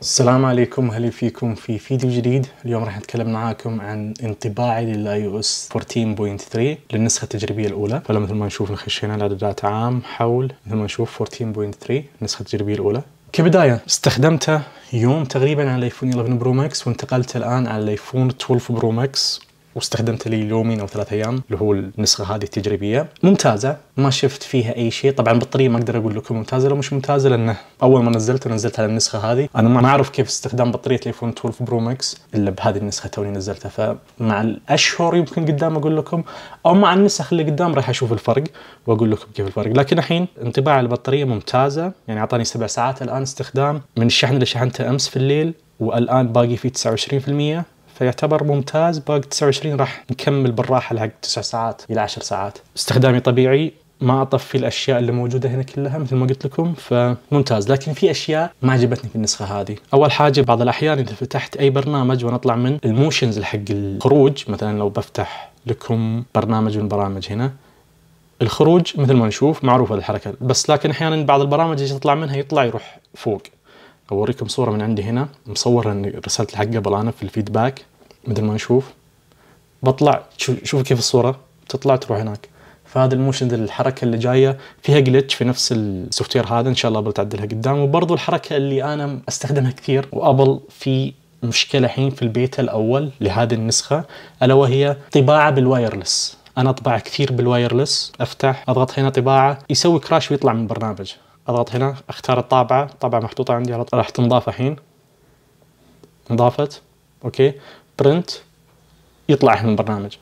السلام عليكم هلا فيكم في فيديو جديد اليوم راح نتكلم معاكم عن انطباعي للاي او اس 14.3 للنسخه التجريبيه الاولى فلا مثل ما نشوف خشينا الاعدادات عام حول مثل ما نشوف 14.3 النسخه التجريبيه الاولى كبدايه استخدمته يوم تقريبا على الايفون 11 برو ماكس وانتقلت الان على الايفون 12 برو ماكس واستخدمته لي يومين او ثلاث ايام اللي هو النسخه هذه التجريبيه ممتازه ما شفت فيها اي شيء طبعا بالطريقه ما اقدر اقول لكم ممتازه لو مش ممتازه لانه اول ما نزلته نزلت على النسخه هذه انا ما اعرف كيف استخدام بطاريه الايفون 12 برو ماكس الا بهذه النسخه توني نزلتها فمع الاشهر يمكن قدام اقول لكم او مع النسخ اللي قدام راح اشوف الفرق واقول لكم كيف الفرق لكن الحين انطباع البطاريه ممتازه يعني اعطاني سبع ساعات الان استخدام من الشحن اللي شحنته امس في الليل والان باقي في 29% فيعتبر ممتاز باقي 29 راح نكمل بالراحه لحق 9 ساعات الى 10 ساعات استخدامي طبيعي ما اطفي الاشياء اللي موجوده هنا كلها مثل ما قلت لكم فممتاز لكن في اشياء ما عجبتني في النسخه هذه اول حاجه بعض الاحيان اذا فتحت اي برنامج وانا اطلع من الموشنز حق الخروج مثلا لو بفتح لكم برنامج من البرامج هنا الخروج مثل ما نشوف معروفه الحركه بس لكن احيانا بعض البرامج اللي تطلع منها يطلع يروح فوق اوريكم صوره من عندي هنا مصور رسالتي حق قبل انا في الفيدباك مثل ما نشوف بطلع شوف كيف الصوره تطلع تروح هناك فهذا الموشن الحركه اللي جايه فيها جلتش في نفس السوفت وير هذا ان شاء الله بتعدلها قدام وبرضه الحركه اللي انا استخدمها كثير وابل في مشكله الحين في البيت الاول لهذه النسخه الا وهي طباعه بالوايرلس انا اطبع كثير بالوايرلس افتح اضغط هنا طباعه يسوي كراش ويطلع من البرنامج اضغط هنا اختار الطابعة الطابعة محطوطة عندي راح تنضاف الحين انضافت اوكي برنت يطلع من البرنامج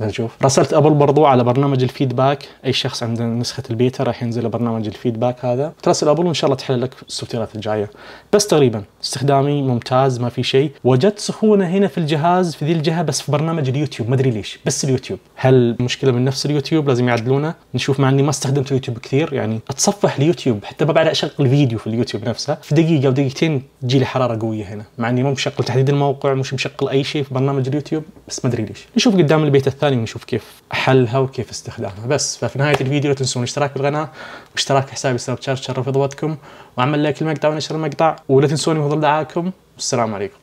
نشوف راسلت ابل برضو على برنامج الفيدباك اي شخص عنده نسخه البيتا راح ينزل برنامج الفيدباك هذا تراسل ابل وان شاء الله تحل لك السوفتيرات الجايه بس تقريبا استخدامي ممتاز ما في شيء وجدت سخونه هنا في الجهاز في ذي الجهه بس في برنامج اليوتيوب ما ادري ليش بس اليوتيوب هل المشكله من نفس اليوتيوب لازم يعدلونه نشوف مع اني ما استخدمت اليوتيوب كثير يعني اتصفح اليوتيوب حتى ما بعد اشغل الفيديو في اليوتيوب نفسه في دقيقه او دقيقتين تجي لي حراره قويه هنا مع اني مو مشغل تحديد الموقع مش مشغل اي شيء في برنامج اليوتيوب بس ما ادري ليش نشوف قدام البيت الثاني الثاني ونشوف كيف حلها وكيف استخدامها بس ففي نهايه الفيديو لا تنسون الاشتراك بالقناه واشتراك حسابي سناب شات شرف اضواتكم وعمل لايك للمقطع ونشر المقطع ولا تنسوني بفضل دعائكم والسلام عليكم